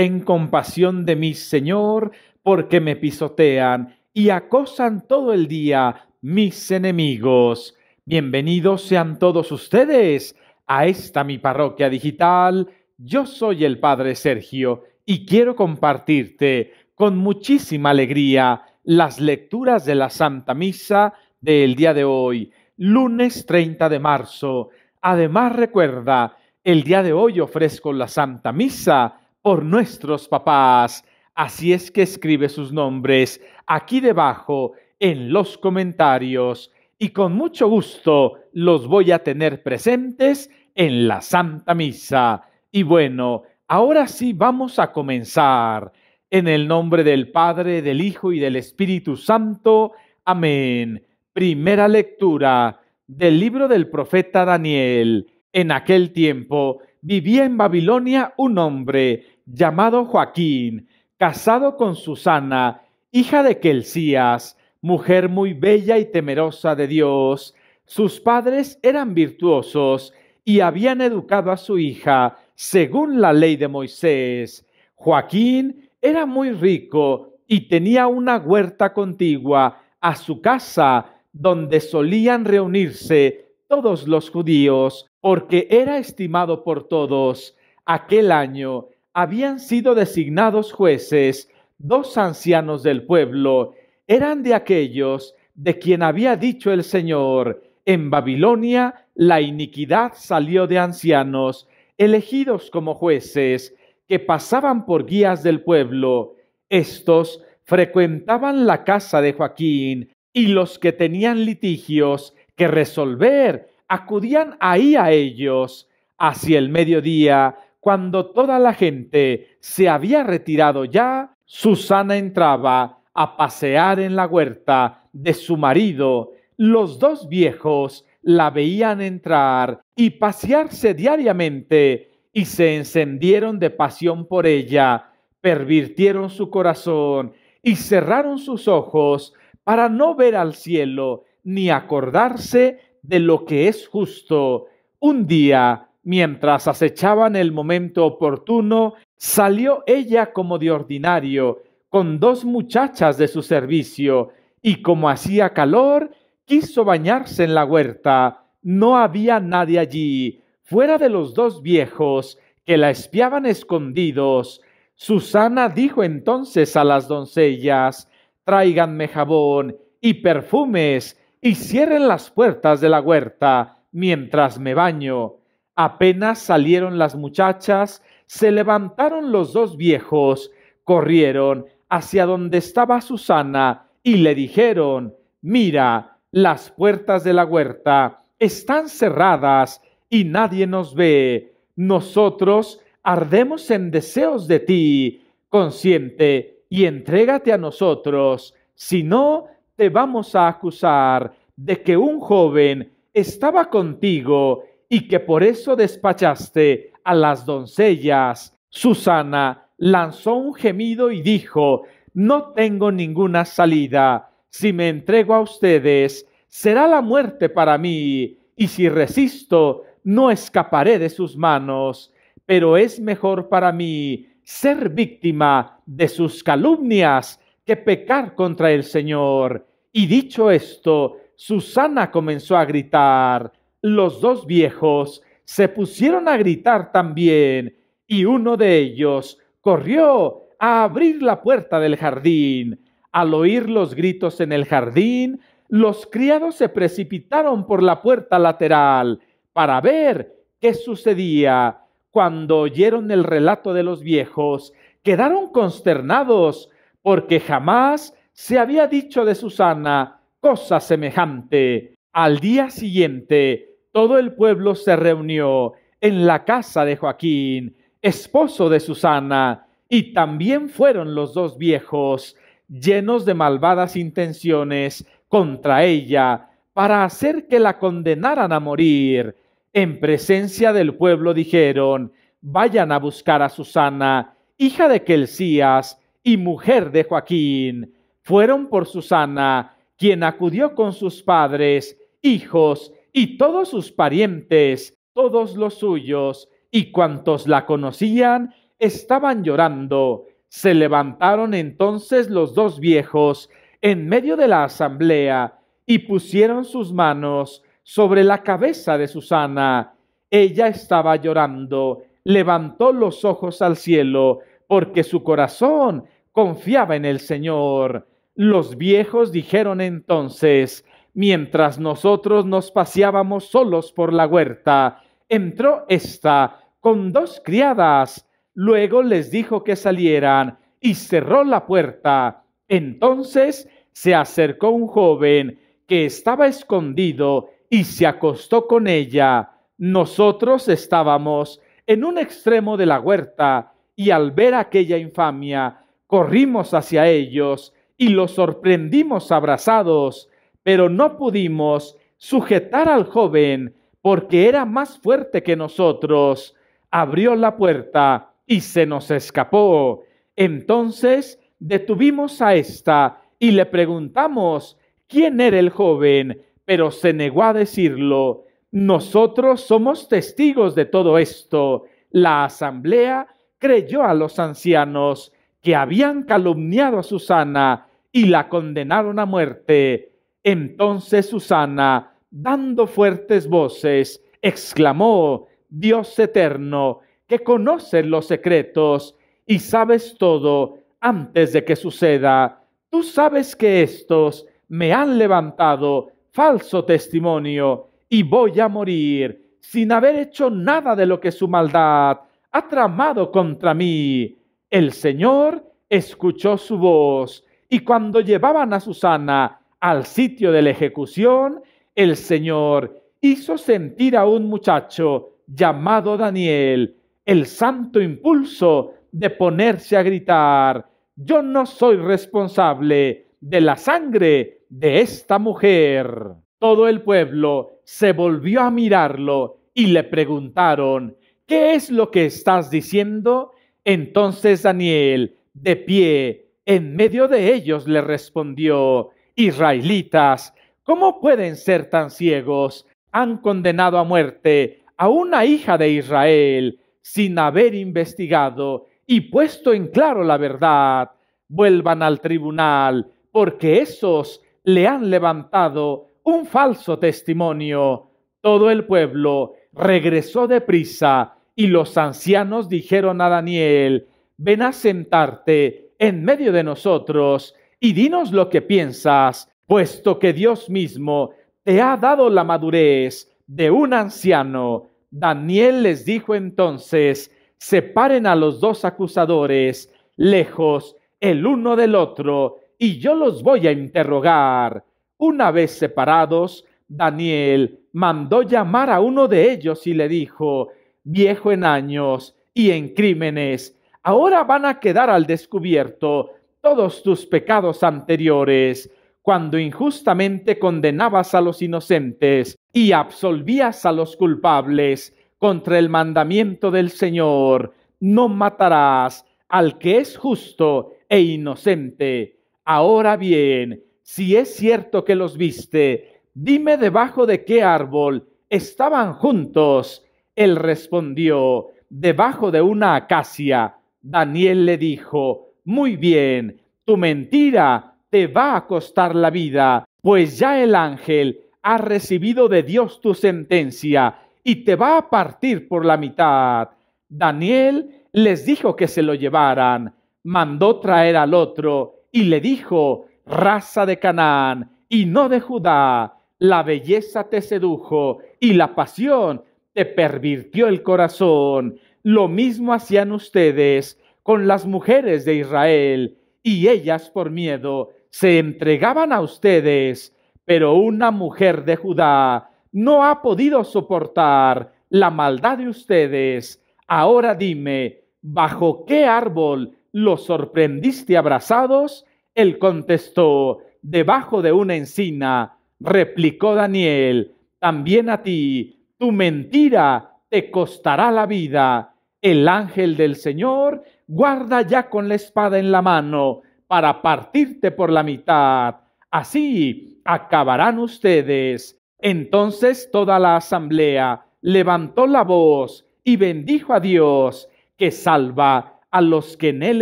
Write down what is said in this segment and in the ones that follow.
en compasión de mi Señor, porque me pisotean y acosan todo el día mis enemigos. Bienvenidos sean todos ustedes a esta mi parroquia digital. Yo soy el Padre Sergio y quiero compartirte con muchísima alegría las lecturas de la Santa Misa del día de hoy, lunes 30 de marzo. Además, recuerda, el día de hoy ofrezco la Santa Misa por nuestros papás. Así es que escribe sus nombres aquí debajo en los comentarios y con mucho gusto los voy a tener presentes en la Santa Misa. Y bueno, ahora sí vamos a comenzar. En el nombre del Padre, del Hijo y del Espíritu Santo. Amén. Primera lectura del libro del profeta Daniel. En aquel tiempo vivía en Babilonia un hombre llamado Joaquín, casado con Susana, hija de Quelcías, mujer muy bella y temerosa de Dios. Sus padres eran virtuosos y habían educado a su hija según la ley de Moisés. Joaquín era muy rico y tenía una huerta contigua a su casa donde solían reunirse todos los judíos, porque era estimado por todos. Aquel año habían sido designados jueces dos ancianos del pueblo, eran de aquellos de quien había dicho el Señor, en Babilonia la iniquidad salió de ancianos, elegidos como jueces, que pasaban por guías del pueblo. Estos frecuentaban la casa de Joaquín, y los que tenían litigios que resolver acudían ahí a ellos. Hacia el mediodía cuando toda la gente se había retirado ya, Susana entraba a pasear en la huerta de su marido. Los dos viejos la veían entrar y pasearse diariamente y se encendieron de pasión por ella, pervirtieron su corazón y cerraron sus ojos para no ver al cielo ni acordarse de lo que es justo. Un día Mientras acechaban el momento oportuno, salió ella como de ordinario, con dos muchachas de su servicio, y como hacía calor, quiso bañarse en la huerta. No había nadie allí, fuera de los dos viejos, que la espiaban escondidos. Susana dijo entonces a las doncellas, tráiganme jabón y perfumes, y cierren las puertas de la huerta mientras me baño. Apenas salieron las muchachas, se levantaron los dos viejos, corrieron hacia donde estaba Susana y le dijeron, mira, las puertas de la huerta están cerradas y nadie nos ve. Nosotros ardemos en deseos de ti, consciente, y entrégate a nosotros, si no, te vamos a acusar de que un joven estaba contigo y que por eso despachaste a las doncellas. Susana lanzó un gemido y dijo, no tengo ninguna salida. Si me entrego a ustedes, será la muerte para mí, y si resisto, no escaparé de sus manos. Pero es mejor para mí ser víctima de sus calumnias que pecar contra el Señor. Y dicho esto, Susana comenzó a gritar, los dos viejos se pusieron a gritar también y uno de ellos corrió a abrir la puerta del jardín. Al oír los gritos en el jardín, los criados se precipitaron por la puerta lateral para ver qué sucedía. Cuando oyeron el relato de los viejos, quedaron consternados porque jamás se había dicho de Susana cosa semejante. Al día siguiente, todo el pueblo se reunió en la casa de Joaquín, esposo de Susana, y también fueron los dos viejos, llenos de malvadas intenciones contra ella, para hacer que la condenaran a morir. En presencia del pueblo dijeron, vayan a buscar a Susana, hija de Quelcías y mujer de Joaquín. Fueron por Susana, quien acudió con sus padres, hijos y todos sus parientes, todos los suyos, y cuantos la conocían, estaban llorando. Se levantaron entonces los dos viejos en medio de la asamblea y pusieron sus manos sobre la cabeza de Susana. Ella estaba llorando, levantó los ojos al cielo, porque su corazón confiaba en el Señor. Los viejos dijeron entonces, Mientras nosotros nos paseábamos solos por la huerta, entró ésta con dos criadas, luego les dijo que salieran y cerró la puerta. Entonces se acercó un joven que estaba escondido y se acostó con ella. Nosotros estábamos en un extremo de la huerta y al ver aquella infamia, corrimos hacia ellos y los sorprendimos abrazados pero no pudimos sujetar al joven porque era más fuerte que nosotros. Abrió la puerta y se nos escapó. Entonces detuvimos a ésta y le preguntamos quién era el joven, pero se negó a decirlo. Nosotros somos testigos de todo esto. La asamblea creyó a los ancianos que habían calumniado a Susana y la condenaron a muerte entonces Susana, dando fuertes voces, exclamó, Dios eterno, que conoces los secretos y sabes todo antes de que suceda, tú sabes que estos me han levantado falso testimonio y voy a morir sin haber hecho nada de lo que su maldad ha tramado contra mí. El Señor escuchó su voz y cuando llevaban a Susana al sitio de la ejecución, el Señor hizo sentir a un muchacho llamado Daniel el santo impulso de ponerse a gritar, yo no soy responsable de la sangre de esta mujer. Todo el pueblo se volvió a mirarlo y le preguntaron, ¿qué es lo que estás diciendo? Entonces Daniel, de pie, en medio de ellos, le respondió, Israelitas, ¿cómo pueden ser tan ciegos? Han condenado a muerte a una hija de Israel sin haber investigado y puesto en claro la verdad. Vuelvan al tribunal, porque esos le han levantado un falso testimonio. Todo el pueblo regresó de prisa y los ancianos dijeron a Daniel, ven a sentarte en medio de nosotros y dinos lo que piensas, puesto que Dios mismo te ha dado la madurez de un anciano. Daniel les dijo entonces, separen a los dos acusadores, lejos el uno del otro, y yo los voy a interrogar. Una vez separados, Daniel mandó llamar a uno de ellos y le dijo, viejo en años y en crímenes, ahora van a quedar al descubierto todos tus pecados anteriores, cuando injustamente condenabas a los inocentes y absolvías a los culpables contra el mandamiento del Señor, no matarás al que es justo e inocente. Ahora bien, si es cierto que los viste, dime debajo de qué árbol estaban juntos. Él respondió, debajo de una acacia. Daniel le dijo, muy bien, tu mentira te va a costar la vida, pues ya el ángel ha recibido de Dios tu sentencia y te va a partir por la mitad. Daniel les dijo que se lo llevaran, mandó traer al otro y le dijo, raza de Canaán y no de Judá, la belleza te sedujo y la pasión te pervirtió el corazón. Lo mismo hacían ustedes con las mujeres de Israel, y ellas por miedo se entregaban a ustedes, pero una mujer de Judá no ha podido soportar la maldad de ustedes. Ahora dime, ¿bajo qué árbol los sorprendiste abrazados? Él contestó, debajo de una encina, replicó Daniel, también a ti, tu mentira te costará la vida. El ángel del Señor guarda ya con la espada en la mano para partirte por la mitad. Así acabarán ustedes. Entonces toda la asamblea levantó la voz y bendijo a Dios, que salva a los que en él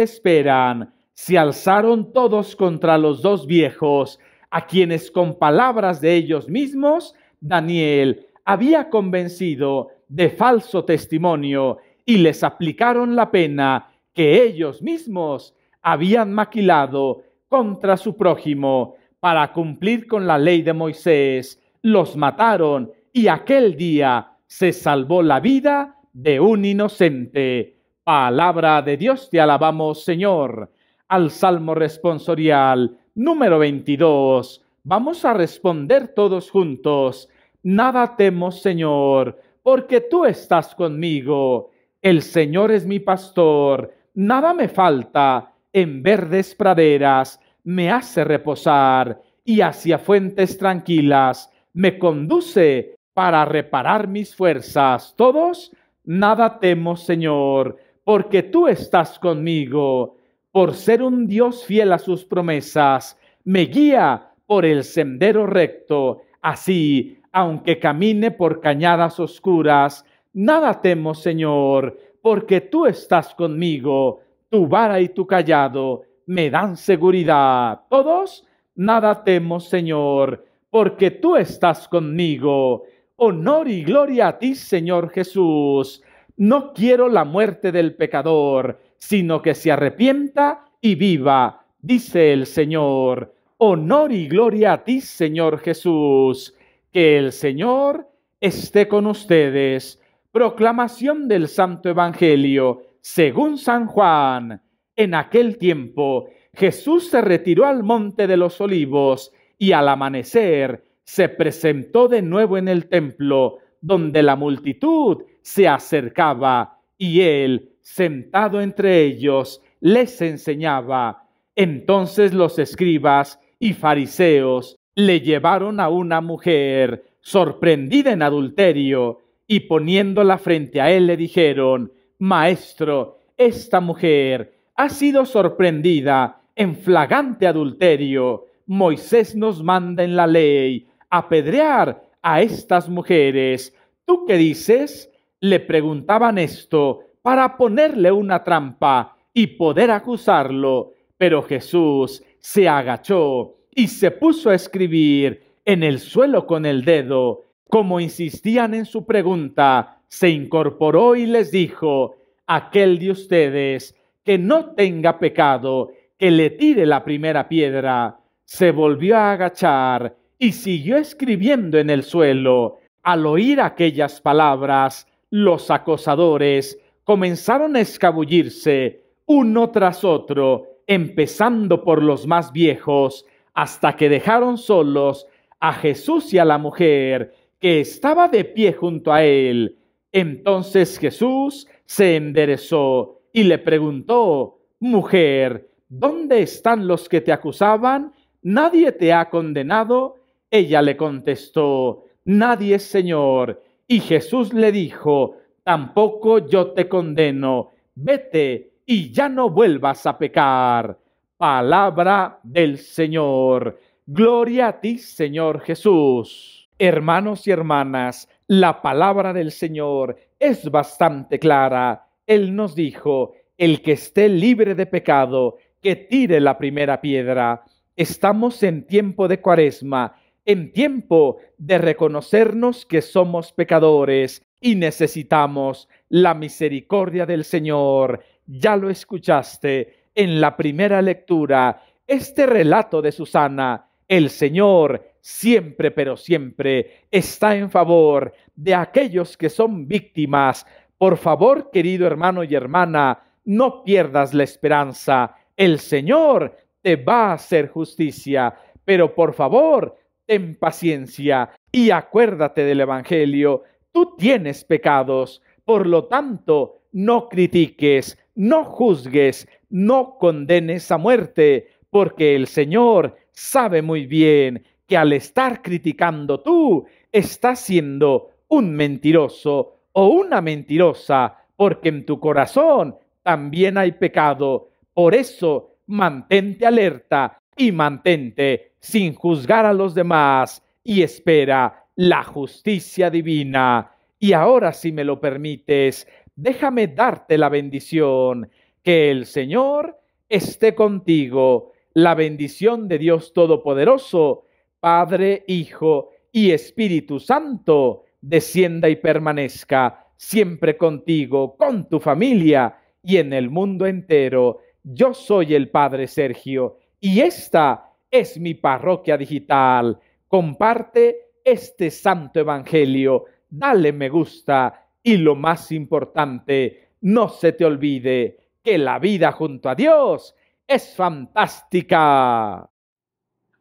esperan. Se alzaron todos contra los dos viejos, a quienes con palabras de ellos mismos Daniel había convencido de falso testimonio, y les aplicaron la pena que ellos mismos habían maquilado contra su prójimo para cumplir con la ley de Moisés, los mataron y aquel día se salvó la vida de un inocente. Palabra de Dios te alabamos, Señor. Al Salmo responsorial número 22 vamos a responder todos juntos. Nada temo, Señor, porque tú estás conmigo. El Señor es mi pastor Nada me falta en verdes praderas, me hace reposar y hacia fuentes tranquilas me conduce para reparar mis fuerzas. Todos, nada temo, Señor, porque tú estás conmigo. Por ser un Dios fiel a sus promesas, me guía por el sendero recto. Así, aunque camine por cañadas oscuras, nada temo, Señor, porque tú estás conmigo, tu vara y tu callado me dan seguridad. Todos, nada temo, Señor, porque tú estás conmigo. Honor y gloria a ti, Señor Jesús. No quiero la muerte del pecador, sino que se arrepienta y viva, dice el Señor. Honor y gloria a ti, Señor Jesús. Que el Señor esté con ustedes Proclamación del Santo Evangelio, según San Juan. En aquel tiempo Jesús se retiró al monte de los olivos y al amanecer se presentó de nuevo en el templo, donde la multitud se acercaba y él, sentado entre ellos, les enseñaba. Entonces los escribas y fariseos le llevaron a una mujer sorprendida en adulterio y poniéndola frente a él le dijeron, Maestro, esta mujer ha sido sorprendida en flagrante adulterio. Moisés nos manda en la ley apedrear a estas mujeres. ¿Tú qué dices? Le preguntaban esto para ponerle una trampa y poder acusarlo. Pero Jesús se agachó y se puso a escribir en el suelo con el dedo. Como insistían en su pregunta, se incorporó y les dijo, aquel de ustedes que no tenga pecado, que le tire la primera piedra. Se volvió a agachar y siguió escribiendo en el suelo. Al oír aquellas palabras, los acosadores comenzaron a escabullirse uno tras otro, empezando por los más viejos, hasta que dejaron solos a Jesús y a la mujer que estaba de pie junto a él. Entonces Jesús se enderezó y le preguntó, Mujer, ¿dónde están los que te acusaban? ¿Nadie te ha condenado? Ella le contestó, Nadie, Señor. Y Jesús le dijo, Tampoco yo te condeno, vete y ya no vuelvas a pecar. Palabra del Señor. Gloria a ti, Señor Jesús. Hermanos y hermanas, la palabra del Señor es bastante clara. Él nos dijo, el que esté libre de pecado, que tire la primera piedra. Estamos en tiempo de cuaresma, en tiempo de reconocernos que somos pecadores y necesitamos la misericordia del Señor. Ya lo escuchaste en la primera lectura, este relato de Susana. El Señor siempre, pero siempre está en favor de aquellos que son víctimas. Por favor, querido hermano y hermana, no pierdas la esperanza. El Señor te va a hacer justicia, pero por favor, ten paciencia y acuérdate del Evangelio. Tú tienes pecados, por lo tanto, no critiques, no juzgues, no condenes a muerte, porque el Señor sabe muy bien que al estar criticando tú estás siendo un mentiroso o una mentirosa, porque en tu corazón también hay pecado. Por eso, mantente alerta y mantente sin juzgar a los demás y espera la justicia divina. Y ahora, si me lo permites, déjame darte la bendición. Que el Señor esté contigo. La bendición de Dios Todopoderoso Padre, Hijo y Espíritu Santo, descienda y permanezca siempre contigo, con tu familia y en el mundo entero. Yo soy el Padre Sergio y esta es mi parroquia digital. Comparte este santo evangelio, dale me gusta y lo más importante, no se te olvide que la vida junto a Dios es fantástica.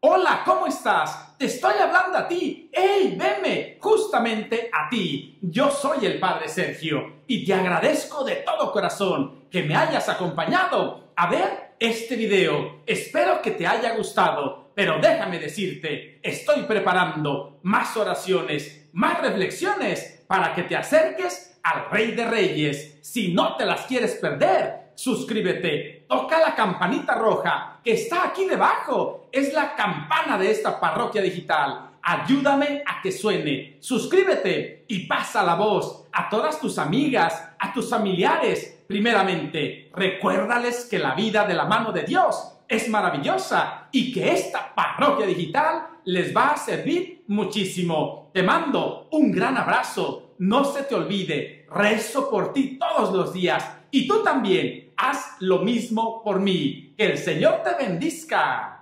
Hola, ¿cómo estás? Te estoy hablando a ti. ¡Hey, veme! Justamente a ti. Yo soy el Padre Sergio y te agradezco de todo corazón que me hayas acompañado a ver este video. Espero que te haya gustado, pero déjame decirte, estoy preparando más oraciones, más reflexiones para que te acerques al Rey de Reyes. Si no te las quieres perder, suscríbete toca la campanita roja que está aquí debajo. Es la campana de esta parroquia digital. Ayúdame a que suene. Suscríbete y pasa la voz a todas tus amigas, a tus familiares. Primeramente, recuérdales que la vida de la mano de Dios es maravillosa y que esta parroquia digital les va a servir muchísimo. Te mando un gran abrazo. No se te olvide, rezo por ti todos los días y tú también haz lo mismo por mí. Que el Señor te bendiga.